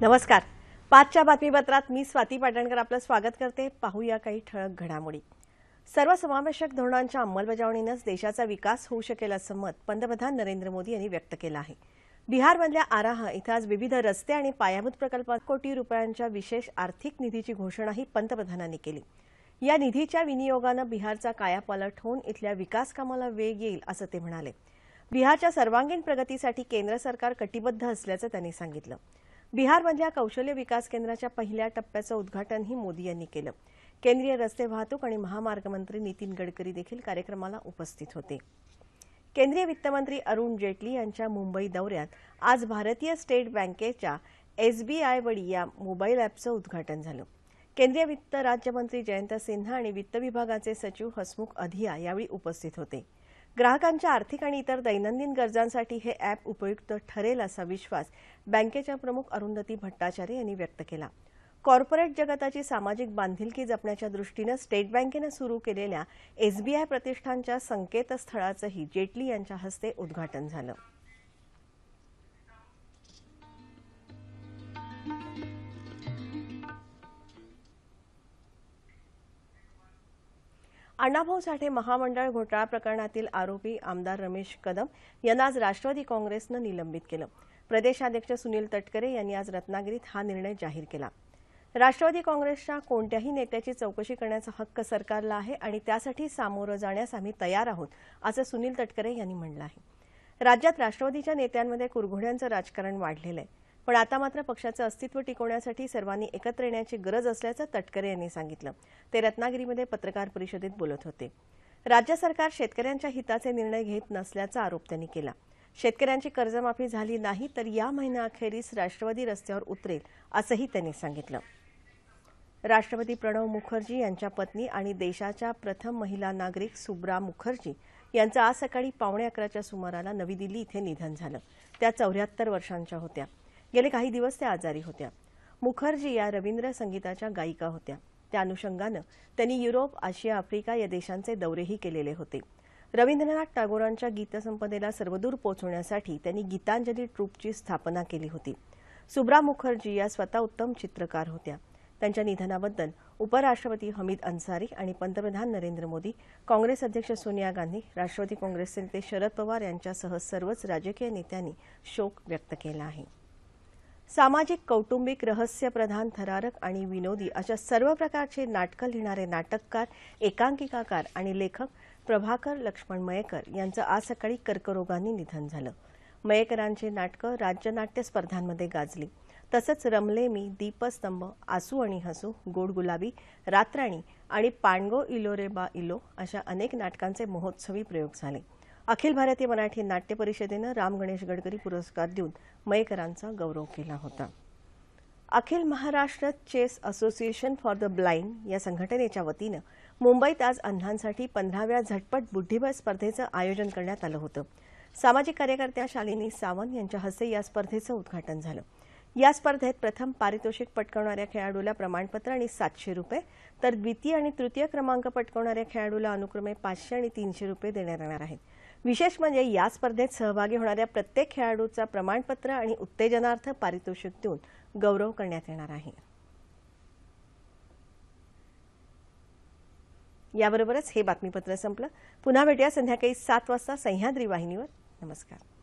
नमस्कार पाचच्या बातमीपत्रात मी स्वाती पाटणकर आपलं स्वागत करते पाहूया काही ठळक घडामोडी सर्वसमावेशक धोरणांच्या अंमलबजावणीनंच देशाचा विकास होऊ शकेल असं मत पंतप्रधान नरेंद्र मोदी यांनी व्यक्त केलं आहे बिहारमधल्या आराह इथं आज विविध रस्ते आणि पायाभूत प्रकल्पात कोटी रुपयांच्या विशेष आर्थिक निधीची घोषणाही पंतप्रधानांनी केली या निधीच्या विनियोगानं बिहारचा कायापालट होऊन इथल्या विकास कामाला वेग येईल असं ते म्हणाले बिहारच्या सर्वांगीण प्रगतीसाठी केंद्र सरकार कटिबद्ध असल्याचं त्यांनी सांगितलं बिहारमधल्या कौशल्य विकास केंद्राच्या पहिल्या टप्प्याचं उद्घाटनही मोदी यांनी केलं केंद्रीय रस्ते वाहतूक आणि महामार्ग मंत्री नितीन गडकरी देखील कार्यक्रमाला उपस्थित होते केंद्रीय वित्तमंत्री अरुण जेटली यांच्या मुंबई दौऱ्यात आज भारतीय स्टेट बँकेच्या एसबीआय वडी या मोबाईल ॲपचं उद्घाटन झालं केंद्रीय वित्त राज्यमंत्री जयंत सिन्हा आणि वित्त विभागाचे सचिव हसमुख अधिया यावेळी उपस्थित होते ग्राहकांच्या आर्थिक आणि इतर दैनंदिन गरजांसाठी हे अॅप उपयुक्त ठरेल असा विश्वास बँकेच्या प्रमुख अरुंधती भट्टाचार्य यांनी व्यक्त केला कॉर्पोरेट जगताची सामाजिक बांधिलकी जपण्याच्या दृष्टीनं स्टेट बँकेनं सुरू केलेल्या एसबीआय प्रतिष्ठानच्या संकेतस्थळाचंही जेटली यांच्या हस्ते उद्घाटन झालं अण्णाभाऊ साठे महामंडळ घोटाळा प्रकरणातील आरोपी आमदार रमेश कदम यांना आज राष्ट्रवादी काँग्रेसनं निलंबित केलं प्रदेशाध्यक्ष सुनील तटकरे यांनी आज रत्नागिरीत हा निर्णय जाहीर केला राष्ट्रवादी काँग्रेसच्या कोणत्याही नेत्याची चौकशी करण्याचा हक्क सरकारला आहे आणि त्यासाठी सामोरं जाण्यास आम्ही तयार आहोत असं सुनील तटकरे यांनी म्हटलं आहे राज्यात राष्ट्रवादीच्या नेत्यांमध्ये कुरघोड्यांचं राजकारण वाढलेलं आहे पण आता मात्र पक्षाचं अस्तित्व टिकवण्यासाठी सर्वांनी एकत्र येण्याची गरज असल्याचं तटकरे यांनी सांगितलं ते रत्नागिरीमध्ये पत्रकार परिषदेत बोलत होते राज्य सरकार शेतकऱ्यांच्या हिताचे निर्णय घेत नसल्याचा आरोप त्यांनी केला शेतकऱ्यांची कर्जमाफी झाली नाही तर या महिन्याअखेरीस राष्ट्रवादी रस्त्यावर उतरेल असंही त्यांनी सांगितलं राष्ट्रपती प्रणव मुखर्जी यांच्या पत्नी आणि देशाच्या प्रथम महिला नागरिक सुब्रा मुखर्जी यांचं आज सकाळी पावणे अकराच्या सुमाराला नवी दिल्ली इथे निधन झालं त्या चौऱ्याहत्तर वर्षांच्या होत्या गेले काही दिवस त्या आजारी होत्या मुखर्जी या रवींद्र संगीताच्या गायिका होत्या त्या अनुषंगानं त्यांनी युरोप आशिया आफ्रिका या देशांचे दौरेही केलेले होते रवींद्रनाथ टागोरांच्या गीतसंपदेला सर्वदूर पोहोचवण्यासाठी त्यांनी गीतांजली ट्रूपची स्थापना केली होती सुब्रा मुखर्जी या स्वतः उत्तम चित्रकार होत्या त्यांच्या निधनाबद्दल उपराष्ट्रपती हमीद अन्सारी आणि पंतप्रधान नरेंद्र मोदी काँग्रेस अध्यक्ष सोनिया गांधी राष्ट्रवादी काँग्रेसचे नेते शरद पवार यांच्यासह सर्वच राजकीय नेत्यांनी शोक व्यक्त केला आहे सामाजिक कौटुंबिक रहस्यप्रधान थरारक आणि विनोदी अशा सर्व प्रकारचे नाटकं लिहिणारे नाटककार एकांकिकाकार आणि लेखक प्रभाकर लक्ष्मण मयेकर यांचं आज सकाळी कर्करोगाने निधन झालं मयेकरांची नाटकं राज्यनाट्य स्पर्धांमध्ये गाजली तसंच रमले मी दीपस्तंभ आसू आणि हसू गोड गुलाबी रात्राणी आणि पाणगो इलो रे बा इलो अशा अनेक नाटकांचे महोत्सवी प्रयोग झाले अखिल भारतीय मराठी नाट्य परिषदेनं राम गणेश गडकरी पुरस्कार देऊन मयकरांचा गौरव केला होता Akhil Maharashtra chess association for the blind या संघटनेच्या वतीनं मुंबईत आज अंधांसाठी पंधराव्या झटपट बुद्धिबळ स्पर्धेचं आयोजन करण्यात आलं होतं सामाजिक कार्यकर्त्या शालिनी सावंत यांच्या हस्ते या स्पर्धेचं उद्घाटन झालं या स्पर्धेत प्रथम पारितोषिक पटकवणाऱ्या खेळाडूला प्रमाणपत्र आणि सातशे रुपये तर द्वितीय आणि तृतीय क्रमांक पटकवणाऱ्या खेळाडूला अनुक्रमे पाचशे आणि तीनशे रुपये देण्यात येणार आहेत विशेष म्हणजे या स्पर्धेत सहभागी होणाऱ्या प्रत्येक खेळाडूचा प्रमाणपत्र आणि उत्तेजनार्थ पारितोषिक देऊन गौरव करण्यात येणार आहे याबरोबरच हे बातमीपत्र संपलं पुन्हा भेटूया संध्याकाळी सात वाजता सह्याद्री वाहिनीवर नमस्कार